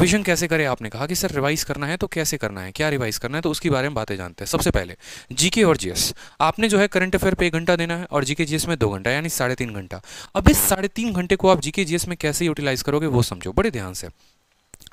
revision कैसे करें आपने कहा कि सर रिवाइज करना है तो कैसे करना है क्या रिवाइज करना है तो उसके बारे में बातें जानते हैं सबसे पहले जीके और जीएस आपने जो है करंट अफेयर पे एक घंटा देना है और जीके जीएस में दो घंटा यानी साढ़े तीन घंटा अब इस साढ़े तीन घंटे को आप जीके जीएस में कैसे यूटिलाइज करोगे वो समझो बड़े ध्यान से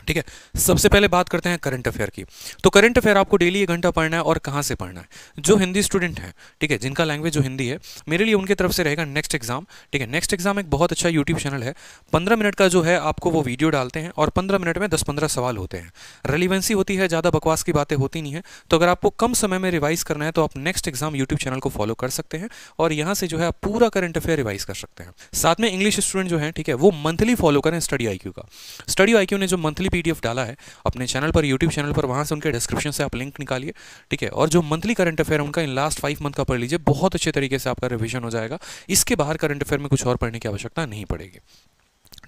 ठीक है सबसे पहले बात करते हैं करंट अफेयर की तो करंट अफेयर आपको डेली एक घंटा पढ़ना है और कहाँ से पढ़ना है जो हिंदी स्टूडेंट हैं ठीक है जिनका लैंग्वेज जो हिंदी है मेरे लिए उनके तरफ से रहेगा नेक्स्ट एग्जाम ठीक है नेक्स्ट एग्जाम एक बहुत अच्छा यूट्यूब चैनल है पंद्रह मिनट का जो है आपको वो वीडियो डालते हैं और पंद्रह मिनट में दस पंद्रह सवाल होते हैं रेलिवेंसी होती है ज़्यादा बकवास की बातें होती नहीं है तो अगर आपको कम समय में रिवाइज करना है तो आप नेक्स्ट एग्जाम यूट्यूब चैनल को फॉलो कर सकते हैं और यहाँ से जो है आप पूरा करंट अफेयर रिवाइज कर सकते हैं साथ में इंग्लिश स्टूडेंट जो है ठीक है वो मंथली फॉलो करें स्टडी आई का स्टडी आई ने जो मंथली पीडीएफ डाला है अपने चैनल पर यूट्यूब चैनल पर वहाँ से उनके डिस्क्रिप्शन से आप लिंक निकालिए ठीक है और जो मंथली करंट अफेयर उनका इन लास्ट फाइव मंथ का पढ़ लीजिए बहुत अच्छे तरीके से आपका रिविजन हो जाएगा इसके बाहर करंट अफेयर में कुछ और पढ़ने की आवश्यकता नहीं पड़ेगी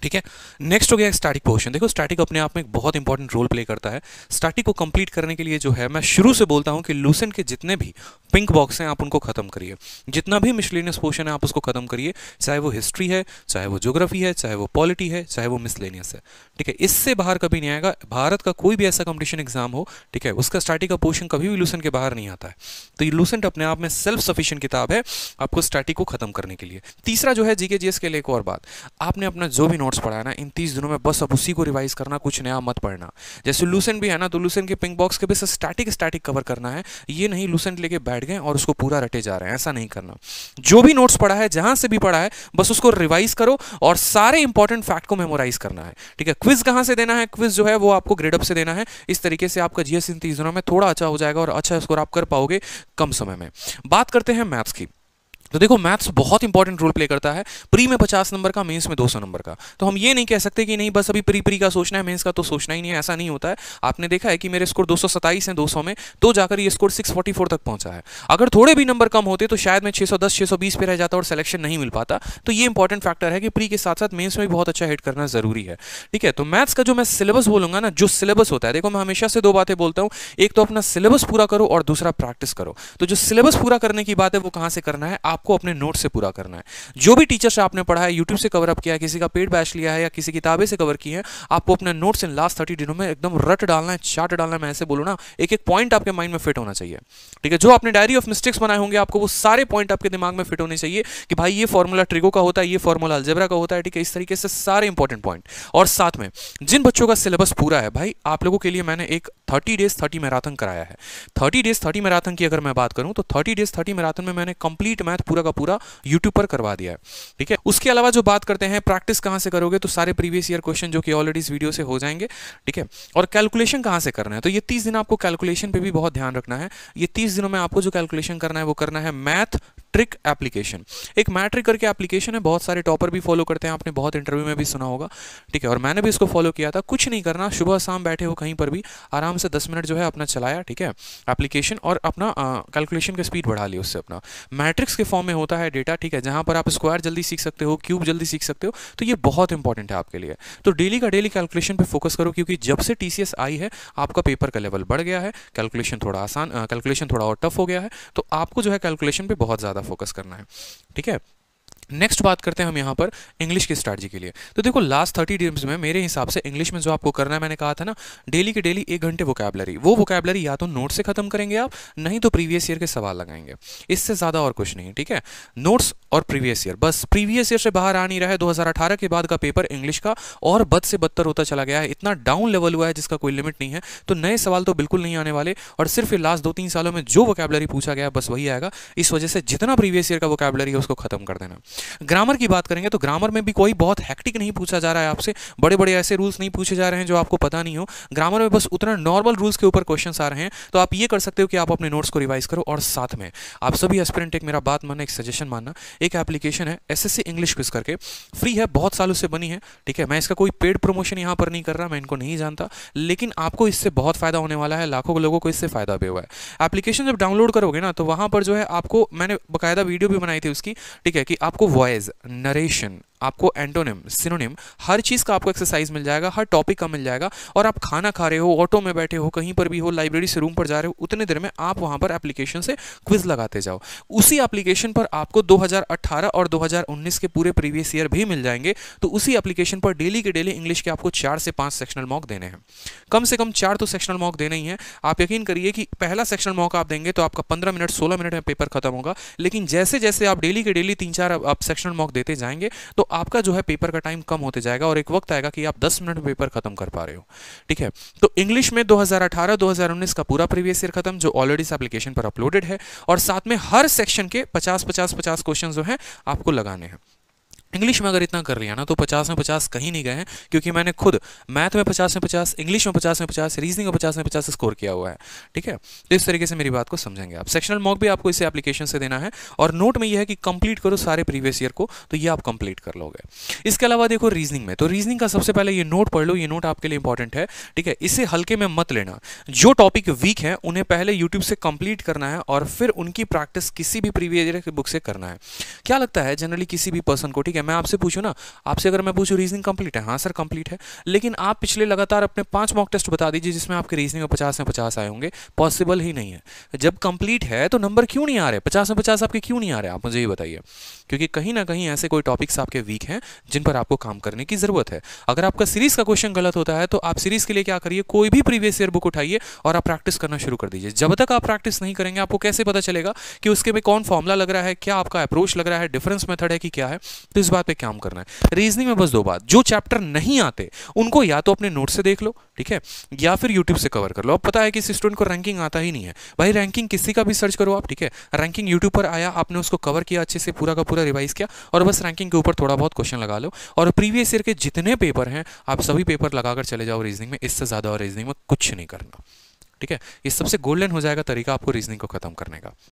ठीक है नेक्स्ट हो गया स्टैटिक पोर्शन देखो स्टैटिक अपने आप में एक बहुत इंपॉर्टेंट रोल प्ले करता है स्टैटिक को कंप्लीट करने के लिए जो है मैं शुरू से बोलता हूं कि लूसेंट के जितने भी पिंक बॉक्स हैं आप उनको खत्म करिए जितना भी मिसलेनियस पोर्शन है आप उसको खत्म करिए चाहे वो हिस्ट्री है चाहे वो जोग्राफी है चाहे वो पॉलिटी है चाहे वो मिसलेनियस है ठीक है इससे बाहर कभी नहीं आएगा भारत का कोई भी ऐसा कॉम्पिटिशन एग्जाम हो ठीक है उसका स्टैटिक का पोर्शन कभी भी लूसेंट के बाहर नहीं आता है तो ये लूसेंट अपने आप में सेल्फ सफिशियंट किताब है आपको स्टैटिक को खत्म करने के लिए तीसरा जो है जीके जीएस के लिए एक और बात आपने अपना जो भी नोट्स पढ़ा है ना इन तीस दिनों में बस अब उसी को रिवाइज करना कुछ नया मत पढ़ना जैसे लूसेंट भी है ना तो लूसेंट के पिंक बॉक्स के बेस स्टैटिक स्टैटिक कवर करना है ये नहीं लूसेंट लेके बैठ गए और उसको पूरा रटे जा रहे हैं ऐसा नहीं करना जो भी नोट्स पढ़ा है जहां से भी पढ़ा है बस उसको रिवाइज करो और सारे इंपॉर्टेंट फैक्ट को मेमोराइज करना है ठीक है क्विज कहां से देना है क्विज जो है वो आपको ग्रेडअप से देना है इस तरीके से आपका जीएस इन तीस दिनों में थोड़ा अच्छा हो जाएगा और अच्छा स्कोर आप कर पाओगे कम समय में बात करते हैं मैथ्स की तो देखो मैथ्स बहुत इंपॉर्टेंट रोल प्ले करता है प्री में पचास नंबर का मेंस में दो सौ नंबर का तो हम ये नहीं कह सकते कि नहीं बस अभी प्री प्री का सोचना है मेंस का तो सोचना ही नहीं है ऐसा नहीं होता है आपने देखा है कि मेरे स्कोर दो सौ सत्ताईस हैं दो सौ में तो जाकर ये स्कोर सिक्स फोर्टी फोर तक पहुंचा है अगर थोड़े भी नंबर कम होते तो शायद मैं छः सौ दस छह सौ बीस पे रह जाता और सिलेक्शन नहीं मिल पाता तो ये इंपॉर्टेंट फैक्टर है कि प्री के साथ साथ मेन्स में भी बहुत अच्छा हिट करना जरूरी है ठीक है तो मैथ्स का जो मैं सिलेबस बोलूंगा ना जो सिलेबस होता है देखो मैं हमेशा से दो बातें बोलता हूँ एक तो अपना सिलेबस पूरा करो और दूसरा प्रैक्टिस करो तो जो सिलेबस पूरा करने की बात है वो कहाँ से करना है आप आपको अपने नोट से पूरा करना है जो भी टीचर से आपने पढ़ा है यूट्यूब से कवर अप किया है किसी का पेड बैच लिया है या किसी किताबें से कवर की है आपको अपने नोट्स इन लास्ट थर्टी डिनों में एकदम रट डालना है चार्ट डालना है मैं ऐसे बोलूँ ना एक एक पॉइंट आपके माइंड में फिट होना चाहिए ठीक है जो आपने डायरी ऑफ मिस्टेक्स बनाए होंगे आपको वो सारे पॉइंट आपके दिमाग में फिट होने चाहिए कि भाई ये फॉर्मूला ट्रिगो का होता है ये फॉर्मूला अल्जेबरा का होता है ठीक है इस तरीके से सारे इंपॉर्टेंट पॉइंट और साथ में जिन बच्चों का सिलेबस पूरा है भाई आप लोगों के लिए मैंने एक थर्टी डेज थर्टी मैराथन कराया है थर्टी डेज थर्टी मैराथन की अगर मैं बात करूं तो थर्टी डेज थर्टी मैराथन में मैंने कंप्लीट मैथ पूरा का पूरा यूट्यूब पर करवा दिया है ठीक है उसके अलावा जो बात करते हैं प्रैक्टिस कहाँ से करोगे तो सारे प्रीवियस ईयर क्वेश्चन जो कि ऑलरेडी इस वीडियो से हो जाएंगे ठीक है और कैलकुलेशन कहाँ से करना है तो ये तीस दिन आपको कैलकुलेशन पर भी बहुत ध्यान रखना है ये तीस दिनों में आपको जो कैलकुलेशन करना है वो करना है मैथ मैट्रिक एप्लीकेशन एक मैट्रिक करके एप्लीकेशन है बहुत सारे टॉपर भी फॉलो करते हैं आपने बहुत इंटरव्यू में भी सुना होगा ठीक है और मैंने भी इसको फॉलो किया था कुछ नहीं करना सुबह शाम बैठे हो कहीं पर भी आराम से दस मिनट जो है अपना चलाया ठीक है एप्लीकेशन और अपना कैलकुलेशन का स्पीड बढ़ा लिया उससे अपना मैट्रिक्स के फॉर्म में होता है डेटा ठीक है जहाँ पर आप स्क्वायर जल्दी सीख सकते हो क्यूब जल्दी सीख सकते हो तो ये बहुत इंपॉर्टेंट है आपके लिए तो डेली का डेली कैलकुलेशन पर फोकस करो क्योंकि जब से टी आई है आपका पेपर का लेवल बढ़ गया है कैलकुलेशन थोड़ा आसान कैलकुलेशन थोड़ा और टफ हो गया है तो आपको जो है कैलकुलेशन पर बहुत ज़्यादा ज़्यादा फोकस करना है ठीक है नेक्स्ट बात करते हैं हम यहाँ पर इंग्लिश की स्ट्रैटी के लिए तो देखो लास्ट थर्टी डेज में मेरे हिसाब से इंग्लिश में जो आपको करना है मैंने कहा था ना डेली के डेली एक घंटे वोकैबलरी वो वोकैबलरी या तो नोट से खत्म करेंगे आप नहीं तो प्रीवियस ईयर के सवाल लगाएंगे इससे ज़्यादा और कुछ नहीं ठीक है नोट्स और प्रीवियस ईयर बस प्रीवियस ईयर से बाहर आ नहीं रहा है दो के बाद का पेपर इंग्लिश का और बद से बदतर होता चला गया है इतना डाउन लेवल हुआ है जिसका कोई लिमिट नहीं है तो नए सवाल तो बिल्कुल नहीं आने वाले और सिर्फ लास्ट दो तीन सालों में जो वोकैबलरी पूछा गया बस वही आएगा इस वजह से जितना प्रीवियस ईयर का वोकैबलरी है उसको खत्म कर देना ग्रामर की बात करेंगे तो ग्रामर में भी कोई बहुत हैक्टिक नहीं पूछा जा रहा है आपसे बड़े बड़े ऐसे रूल्स नहीं पूछे जा रहे हैं जो आपको पता नहीं हो ग्रामर में बस उतना नॉर्मल रूल्स के ऊपर क्वेश्चन आ रहे हैं तो आप ये कर सकते हो कि आप अपने नोट्स को रिवाइज करो और साथ में आप सभी एस्पिरेंट एक मेरा बात मानना एक सजेशन मानना एक एप्लीकेशन है एस एस इंग्लिश क्विज करके फ्री है बहुत सालों से बनी है ठीक है मैं इसका कोई पेड प्रमोशन यहाँ पर नहीं कर रहा मैं इनको नहीं जानता लेकिन आपको इससे बहुत फ़ायदा होने वाला है लाखों लोगों को इससे फ़ायदा भी हुआ है एप्लीकेशन जब डाउनलोड करोगे ना तो वहाँ पर जो है आपको मैंने बकायदा वीडियो भी बनाई थी उसकी ठीक है कि आपको voice narration आपको एंटोनिम सिनोनिम हर चीज़ का आपको एक्सरसाइज मिल जाएगा हर टॉपिक का मिल जाएगा और आप खाना खा रहे हो ऑटो में बैठे हो कहीं पर भी हो लाइब्रेरी से रूम पर जा रहे हो उतने देर में आप वहाँ पर एप्लीकेशन से क्विज लगाते जाओ उसी एप्लीकेशन पर आपको 2018 और 2019 के पूरे प्रीवियस ईयर भी मिल जाएंगे तो उसी एप्लीकेशन पर डेली के डेली इंग्लिश के आपको चार से पाँच सेक्शनल मॉक देने हैं कम से कम चार तो सेक्शनल मॉक देने ही हैं आप यकीन करिए कि पहला सेक्शनल मॉक आप देंगे तो आपका पंद्रह मिनट सोलह मिनट में पेपर खत्म होगा लेकिन जैसे जैसे आप डेली के डेली तीन चार आप सेक्शनल मॉक देते जाएंगे तो आपका जो है पेपर का टाइम कम होते जाएगा और एक वक्त आएगा कि आप 10 मिनट में पेपर खत्म कर पा रहे हो ठीक है तो इंग्लिश में 2018-2019 का पूरा प्रीवियस ईयर खत्म जो ऑलरेडी इस एप्लीकेशन पर अपलोडेड है और साथ में हर सेक्शन के पचास पचास पचास क्वेश्चन जो है आपको लगाने हैं इंग्लिश में अगर इतना कर लिया ना तो पचास में पचास कहीं नहीं गए हैं क्योंकि मैंने खुद मैथ में पचास में पचास इंग्लिश में पचास में पचास रीजनिंग में पचास में पचास स्कोर किया हुआ है ठीक है तो इस तरीके से मेरी बात को समझेंगे आप सेक्शनल मॉक भी आपको इसे एप्लीकेशन से देना है और नोट में यह है कि कंप्लीट करो सारे प्रीवियस ईयर को तो ये आप कंप्लीट कर लोगे इसके अलावा देखो रीजनिंग में तो रीजनिंग का सबसे पहले ये नोट पढ़ लो ये नोट आपके लिए इंपॉर्टेंट है ठीक है इसे हल्के में मत लेना जो टॉपिक वीक है उन्हें पहले यूट्यूब से कंप्लीट करना है और फिर उनकी प्रैक्टिस किसी भी प्रीवियस ईयर की बुक से करना है क्या लगता है जनरली किसी भी पर्सन को ठीक है है मैं आपसे पूछूँ ना आपसे अगर मैं पूछूँ रीजनिंग कंप्लीट है हाँ सर कंप्लीट है लेकिन आप पिछले लगातार अपने पाँच मॉक टेस्ट बता दीजिए जिसमें आपके रीजनिंग में पचास में पचास आए होंगे पॉसिबल ही नहीं है जब कंप्लीट है तो नंबर क्यों नहीं आ रहे पचास में पचास आपके क्यों नहीं आ रहे आप मुझे ये बताइए क्योंकि कहीं ना कहीं ऐसे कोई टॉपिक्स आपके वीक हैं जिन पर आपको काम करने की ज़रूरत है अगर आपका सीरीज़ का क्वेश्चन गलत होता है तो आप सीरीज़ के लिए क्या करिए कोई भी प्रीवियस ईयर बुक उठाइए और आप प्रैक्टिस करना शुरू कर दीजिए जब तक आप प्रैक्टिस नहीं करेंगे आपको कैसे पता चलेगा कि उसके में कौन फॉर्मूला लग रहा है क्या आपका अप्रोच लग रहा है डिफरेंस मेथड है कि क्या है तो इस इस बात पे काम करना है रीजनिंग में बस दो बात जो चैप्टर नहीं आते उनको या तो अपने नोट से देख लो ठीक है या फिर यूट्यूब से कवर कर लो अब पता है कि स्टूडेंट को रैंकिंग आता ही नहीं है भाई रैंकिंग किसी का भी सर्च करो आप ठीक है रैंकिंग यूट्यूब पर आया आपने उसको कवर किया अच्छे से पूरा का पूरा रिवाइज किया और बस रैंकिंग के ऊपर थोड़ा बहुत क्वेश्चन लगा लो और प्रीवियस ईयर के जितने पेपर हैं आप सभी पेपर लगाकर चले जाओ रीजनिंग में इससे ज़्यादा और रीजनिंग में कुछ नहीं करना ठीक है ये सबसे गोल्डन हो जाएगा तरीका आपको रीजनिंग को खत्म करने का